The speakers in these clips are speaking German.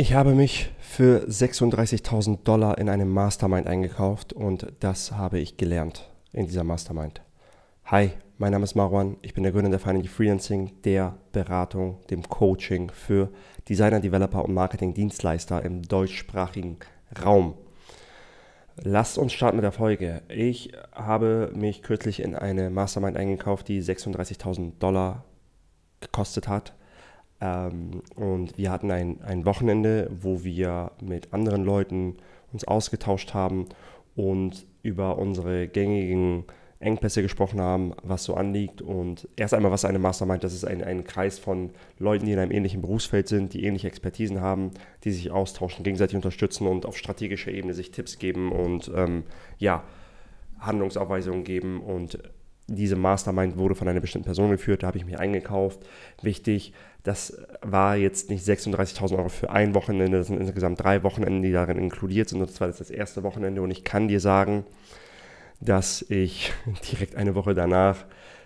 Ich habe mich für 36.000 Dollar in einem Mastermind eingekauft und das habe ich gelernt in dieser Mastermind. Hi, mein Name ist Marwan, ich bin der Gründer der Finally Freelancing, der Beratung, dem Coaching für Designer, Developer und Marketingdienstleister im deutschsprachigen Raum. Lasst uns starten mit der Folge. Ich habe mich kürzlich in eine Mastermind eingekauft, die 36.000 Dollar gekostet hat ähm, und wir hatten ein, ein Wochenende, wo wir mit anderen Leuten uns ausgetauscht haben und über unsere gängigen Engpässe gesprochen haben, was so anliegt und erst einmal, was eine Mastermind, das ist ein, ein Kreis von Leuten, die in einem ähnlichen Berufsfeld sind, die ähnliche Expertisen haben, die sich austauschen, gegenseitig unterstützen und auf strategischer Ebene sich Tipps geben und ähm, ja, Handlungsanweisungen geben und diese Mastermind wurde von einer bestimmten Person geführt, da habe ich mich eingekauft. Wichtig, das war jetzt nicht 36.000 Euro für ein Wochenende, das sind insgesamt drei Wochenenden, die darin inkludiert sind. Und zwar das, das erste Wochenende und ich kann dir sagen, dass ich direkt eine Woche danach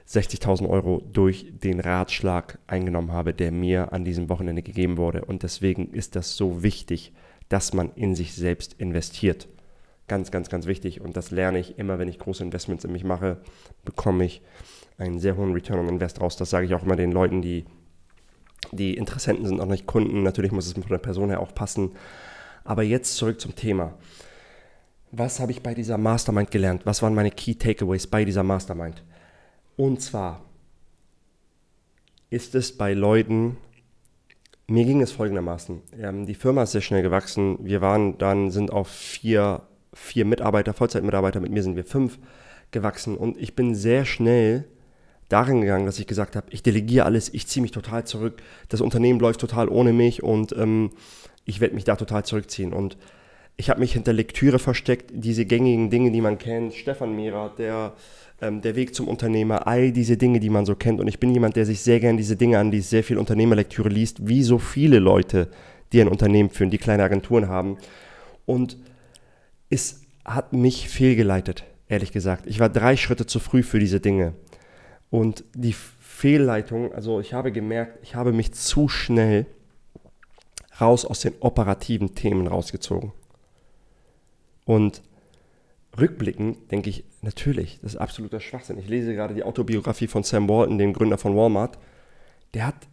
60.000 Euro durch den Ratschlag eingenommen habe, der mir an diesem Wochenende gegeben wurde. Und deswegen ist das so wichtig, dass man in sich selbst investiert ganz, ganz, ganz wichtig. Und das lerne ich immer, wenn ich große Investments in mich mache, bekomme ich einen sehr hohen Return on Invest raus. Das sage ich auch immer den Leuten, die, die Interessenten sind, auch nicht Kunden. Natürlich muss es von der Person her auch passen. Aber jetzt zurück zum Thema. Was habe ich bei dieser Mastermind gelernt? Was waren meine Key Takeaways bei dieser Mastermind? Und zwar ist es bei Leuten, mir ging es folgendermaßen. Ähm, die Firma ist sehr schnell gewachsen. Wir waren dann, sind auf vier vier Mitarbeiter, Vollzeitmitarbeiter, mit mir sind wir fünf gewachsen und ich bin sehr schnell darin gegangen, dass ich gesagt habe, ich delegiere alles, ich ziehe mich total zurück, das Unternehmen läuft total ohne mich und ähm, ich werde mich da total zurückziehen. Und ich habe mich hinter Lektüre versteckt, diese gängigen Dinge, die man kennt, Stefan Mehrer, der, ähm, der Weg zum Unternehmer, all diese Dinge, die man so kennt. Und ich bin jemand, der sich sehr gern diese Dinge an, die sehr viel Unternehmerlektüre liest, wie so viele Leute, die ein Unternehmen führen, die kleine Agenturen haben. Und es hat mich fehlgeleitet, ehrlich gesagt. Ich war drei Schritte zu früh für diese Dinge. Und die Fehlleitung, also ich habe gemerkt, ich habe mich zu schnell raus aus den operativen Themen rausgezogen. Und rückblickend denke ich, natürlich, das ist absoluter Schwachsinn. Ich lese gerade die Autobiografie von Sam Walton, dem Gründer von Walmart. Der hat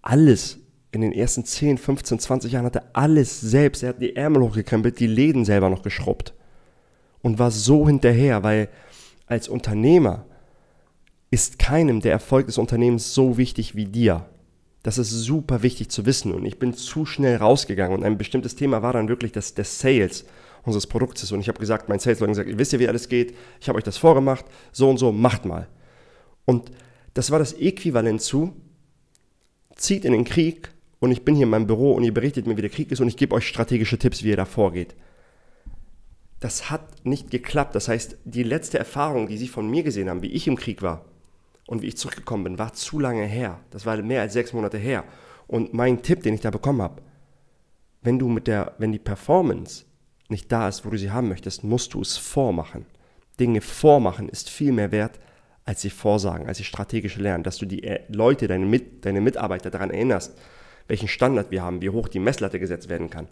alles in den ersten 10, 15, 20 Jahren hat er alles selbst. Er hat die Ärmel hochgekrempelt, die Läden selber noch geschrubbt. Und war so hinterher, weil als Unternehmer ist keinem der Erfolg des Unternehmens so wichtig wie dir. Das ist super wichtig zu wissen. Und ich bin zu schnell rausgegangen. Und ein bestimmtes Thema war dann wirklich das, das Sales unseres Produktes. Und ich habe gesagt, mein Sales-Leuten gesagt, ihr wisst ja, wie alles geht. Ich habe euch das vorgemacht. So und so, macht mal. Und das war das Äquivalent zu, zieht in den Krieg und ich bin hier in meinem Büro und ihr berichtet mir, wie der Krieg ist und ich gebe euch strategische Tipps, wie ihr da vorgeht. Das hat nicht geklappt. Das heißt, die letzte Erfahrung, die sie von mir gesehen haben, wie ich im Krieg war und wie ich zurückgekommen bin, war zu lange her. Das war mehr als sechs Monate her. Und mein Tipp, den ich da bekommen habe, wenn du mit der, wenn die Performance nicht da ist, wo du sie haben möchtest, musst du es vormachen. Dinge vormachen ist viel mehr wert als sie vorsagen, als sie strategisch lernen, dass du die äh, Leute, deine, mit, deine Mitarbeiter daran erinnerst, welchen Standard wir haben, wie hoch die Messlatte gesetzt werden kann.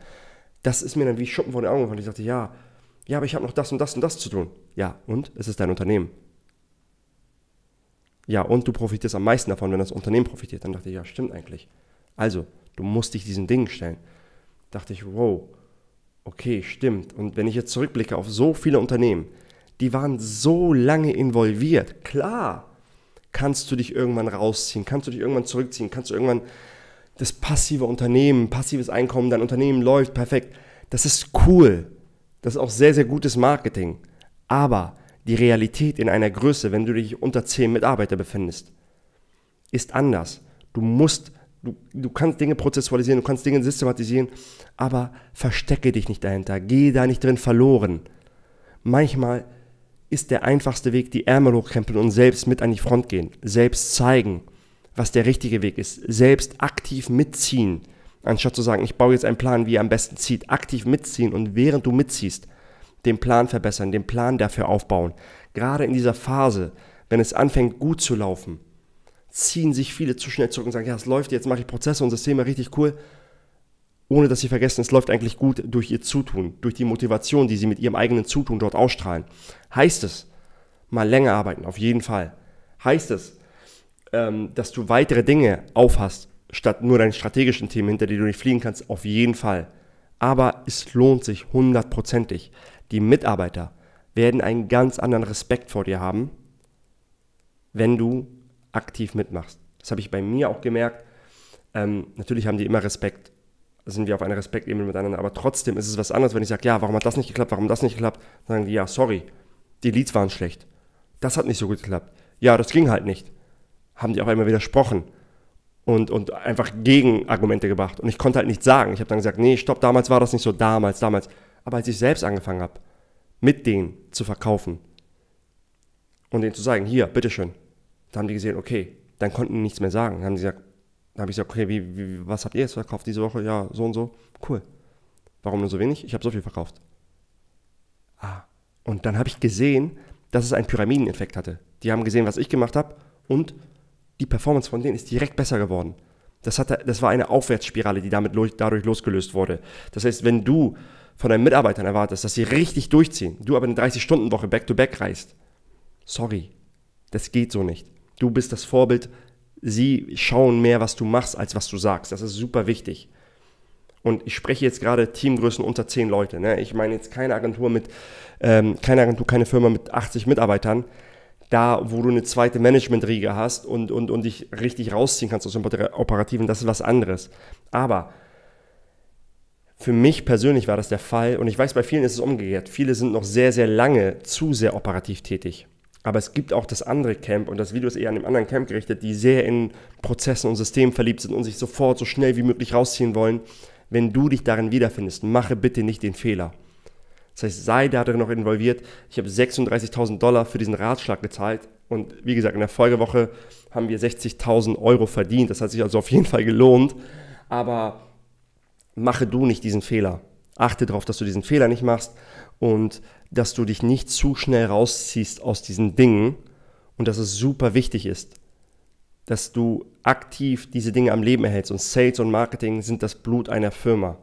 Das ist mir dann wie Schuppen vor den Augen gefallen. Ich dachte, ja, ja, aber ich habe noch das und das und das zu tun. Ja, und es ist dein Unternehmen. Ja, und du profitierst am meisten davon, wenn das Unternehmen profitiert. Dann dachte ich, ja, stimmt eigentlich. Also, du musst dich diesen Dingen stellen. Dachte ich, wow, okay, stimmt. Und wenn ich jetzt zurückblicke auf so viele Unternehmen, die waren so lange involviert. Klar, kannst du dich irgendwann rausziehen, kannst du dich irgendwann zurückziehen, kannst du irgendwann das passive Unternehmen, passives Einkommen, dein Unternehmen läuft perfekt. Das ist cool. Das ist auch sehr, sehr gutes Marketing. Aber die Realität in einer Größe, wenn du dich unter 10 Mitarbeiter befindest, ist anders. Du musst, du, du kannst Dinge prozessualisieren, du kannst Dinge systematisieren, aber verstecke dich nicht dahinter. Geh da nicht drin verloren. Manchmal ist der einfachste Weg die Ärmel hochkrempeln und selbst mit an die Front gehen, selbst zeigen was der richtige Weg ist. Selbst aktiv mitziehen, anstatt zu sagen, ich baue jetzt einen Plan, wie er am besten zieht. Aktiv mitziehen und während du mitziehst, den Plan verbessern, den Plan dafür aufbauen. Gerade in dieser Phase, wenn es anfängt gut zu laufen, ziehen sich viele zu schnell zurück und sagen, ja, es läuft, jetzt mache ich Prozesse und Systeme richtig cool, ohne dass sie vergessen, es läuft eigentlich gut durch ihr Zutun, durch die Motivation, die sie mit ihrem eigenen Zutun dort ausstrahlen. Heißt es, mal länger arbeiten, auf jeden Fall. Heißt es, ähm, dass du weitere Dinge aufhast, statt nur deinen strategischen Themen, hinter die du nicht fliegen kannst, auf jeden Fall. Aber es lohnt sich hundertprozentig. Die Mitarbeiter werden einen ganz anderen Respekt vor dir haben, wenn du aktiv mitmachst. Das habe ich bei mir auch gemerkt. Ähm, natürlich haben die immer Respekt, sind wir auf einer Respektebene miteinander, aber trotzdem ist es was anderes, wenn ich sage, ja, warum hat das nicht geklappt, warum das nicht geklappt, dann sagen die, ja, sorry, die Leads waren schlecht. Das hat nicht so gut geklappt. Ja, das ging halt nicht haben die auf einmal widersprochen und, und einfach Gegenargumente gebracht. Und ich konnte halt nichts sagen. Ich habe dann gesagt, nee, stopp, damals war das nicht so, damals, damals. Aber als ich selbst angefangen habe, mit denen zu verkaufen und denen zu sagen, hier, bitteschön, da haben die gesehen, okay, dann konnten die nichts mehr sagen. Dann haben die gesagt, dann habe ich gesagt, okay, wie, wie, was habt ihr jetzt verkauft diese Woche? Ja, so und so. Cool. Warum nur so wenig? Ich habe so viel verkauft. Ah, und dann habe ich gesehen, dass es einen Pyramideneffekt hatte. Die haben gesehen, was ich gemacht habe und die Performance von denen ist direkt besser geworden. Das, hatte, das war eine Aufwärtsspirale, die damit dadurch losgelöst wurde. Das heißt, wenn du von deinen Mitarbeitern erwartest, dass sie richtig durchziehen, du aber eine 30-Stunden-Woche back-to-back reist, sorry, das geht so nicht. Du bist das Vorbild, sie schauen mehr, was du machst, als was du sagst. Das ist super wichtig. Und ich spreche jetzt gerade Teamgrößen unter 10 Leute. Ne? Ich meine jetzt keine Agentur mit, ähm, keine Agentur, keine Firma mit 80 Mitarbeitern da, wo du eine zweite Management-Riege hast und, und, und dich richtig rausziehen kannst aus dem Operativen, das ist was anderes. Aber für mich persönlich war das der Fall und ich weiß, bei vielen ist es umgekehrt. Viele sind noch sehr, sehr lange zu sehr operativ tätig. Aber es gibt auch das andere Camp und das Video ist eher an dem anderen Camp gerichtet, die sehr in Prozessen und Systemen verliebt sind und sich sofort so schnell wie möglich rausziehen wollen. Wenn du dich darin wiederfindest, mache bitte nicht den Fehler. Das heißt, sei darin noch involviert. Ich habe 36.000 Dollar für diesen Ratschlag gezahlt. Und wie gesagt, in der Folgewoche haben wir 60.000 Euro verdient. Das hat sich also auf jeden Fall gelohnt. Aber mache du nicht diesen Fehler. Achte darauf, dass du diesen Fehler nicht machst und dass du dich nicht zu schnell rausziehst aus diesen Dingen und dass es super wichtig ist, dass du aktiv diese Dinge am Leben erhältst. Und Sales und Marketing sind das Blut einer Firma.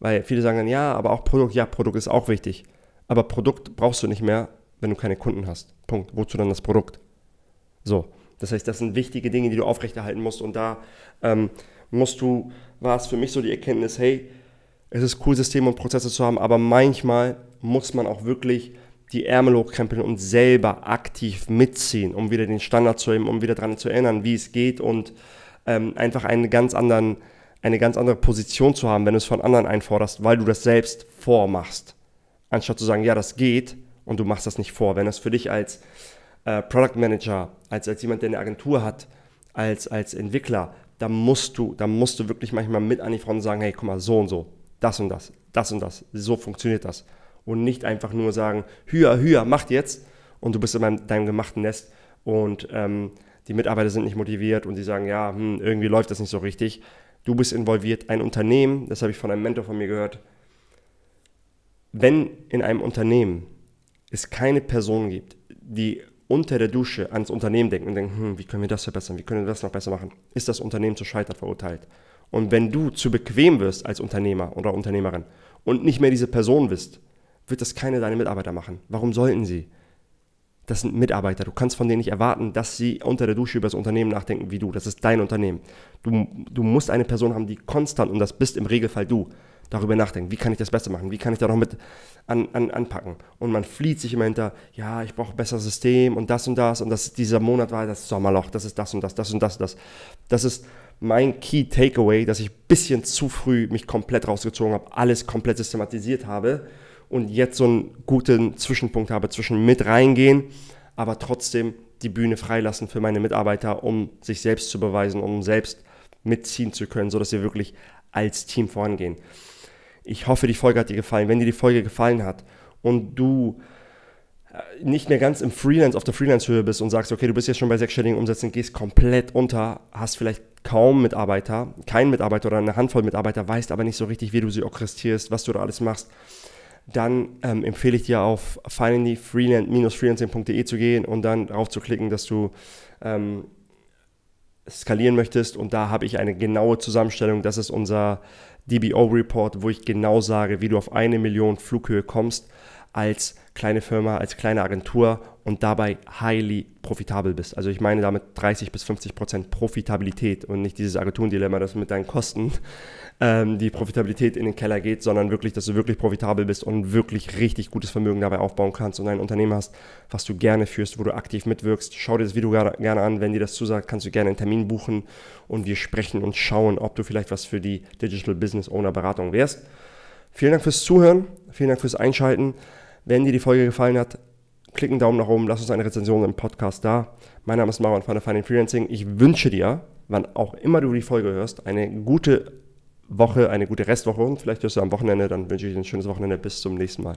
Weil viele sagen dann, ja, aber auch Produkt, ja, Produkt ist auch wichtig. Aber Produkt brauchst du nicht mehr, wenn du keine Kunden hast. Punkt. Wozu dann das Produkt? So. Das heißt, das sind wichtige Dinge, die du aufrechterhalten musst. Und da ähm, musst du, war es für mich so die Erkenntnis, hey, es ist cool, Systeme und Prozesse zu haben, aber manchmal muss man auch wirklich die Ärmel hochkrempeln und selber aktiv mitziehen, um wieder den Standard zu heben, um wieder daran zu erinnern, wie es geht und ähm, einfach einen ganz anderen eine ganz andere Position zu haben, wenn du es von anderen einforderst, weil du das selbst vormachst. Anstatt zu sagen, ja, das geht und du machst das nicht vor. Wenn das für dich als äh, Product Manager, als, als jemand, der eine Agentur hat, als, als Entwickler, da musst du, da musst du wirklich manchmal mit an die Front sagen, hey, guck mal, so und so, das und das, das und das, so funktioniert das. Und nicht einfach nur sagen, höher, höher, macht jetzt und du bist in meinem, deinem gemachten Nest und ähm, die Mitarbeiter sind nicht motiviert und die sagen, ja, hm, irgendwie läuft das nicht so richtig du bist involviert, ein Unternehmen, das habe ich von einem Mentor von mir gehört, wenn in einem Unternehmen es keine Person gibt, die unter der Dusche ans Unternehmen denkt und denkt, hm, wie können wir das verbessern, wie können wir das noch besser machen, ist das Unternehmen zu scheitern verurteilt. Und wenn du zu bequem wirst als Unternehmer oder Unternehmerin und nicht mehr diese Person bist, wird das keine deine Mitarbeiter machen. Warum sollten sie? das sind Mitarbeiter. Du kannst von denen nicht erwarten, dass sie unter der Dusche über das Unternehmen nachdenken wie du. Das ist dein Unternehmen. Du, du musst eine Person haben, die konstant, und das bist im Regelfall du, darüber nachdenken, wie kann ich das besser machen, wie kann ich da noch mit an, an, anpacken. Und man flieht sich immer hinter, ja, ich brauche ein besseres System und das und das und das dieser Monat war das Sommerloch, das ist das und das, das und das und das. Das ist mein Key Takeaway, dass ich ein bisschen zu früh mich komplett rausgezogen habe, alles komplett systematisiert habe und jetzt so einen guten Zwischenpunkt habe zwischen mit reingehen, aber trotzdem die Bühne freilassen für meine Mitarbeiter, um sich selbst zu beweisen, um selbst mitziehen zu können, sodass wir wirklich als Team vorangehen. Ich hoffe, die Folge hat dir gefallen. Wenn dir die Folge gefallen hat und du äh, nicht mehr ganz im Freelance, auf der Freelance-Höhe bist und sagst, okay, du bist jetzt schon bei sechsstelligen Umsätzen, gehst komplett unter, hast vielleicht kaum Mitarbeiter, keinen Mitarbeiter oder eine Handvoll Mitarbeiter, weißt aber nicht so richtig, wie du sie orchestrierst, was du da alles machst, dann ähm, empfehle ich dir auf finally-freelancing.de zu gehen und dann darauf zu klicken, dass du ähm, skalieren möchtest. Und da habe ich eine genaue Zusammenstellung. Das ist unser DBO-Report, wo ich genau sage, wie du auf eine Million Flughöhe kommst als kleine Firma, als kleine Agentur und dabei highly profitabel bist. Also ich meine damit 30 bis 50 Prozent Profitabilität und nicht dieses Agenturendilemma, dass mit deinen Kosten ähm, die Profitabilität in den Keller geht, sondern wirklich, dass du wirklich profitabel bist und wirklich richtig gutes Vermögen dabei aufbauen kannst und ein Unternehmen hast, was du gerne führst, wo du aktiv mitwirkst. Schau dir das Video gerne an. Wenn dir das zusagt, kannst du gerne einen Termin buchen und wir sprechen und schauen, ob du vielleicht was für die Digital Business Owner Beratung wärst. Vielen Dank fürs Zuhören, vielen Dank fürs Einschalten. Wenn dir die Folge gefallen hat, klick einen Daumen nach oben, lass uns eine Rezension im Podcast da. Mein Name ist Marwan von der Finding Freelancing. Ich wünsche dir, wann auch immer du die Folge hörst, eine gute Woche, eine gute Restwoche und vielleicht hörst du am Wochenende. Dann wünsche ich dir ein schönes Wochenende. Bis zum nächsten Mal.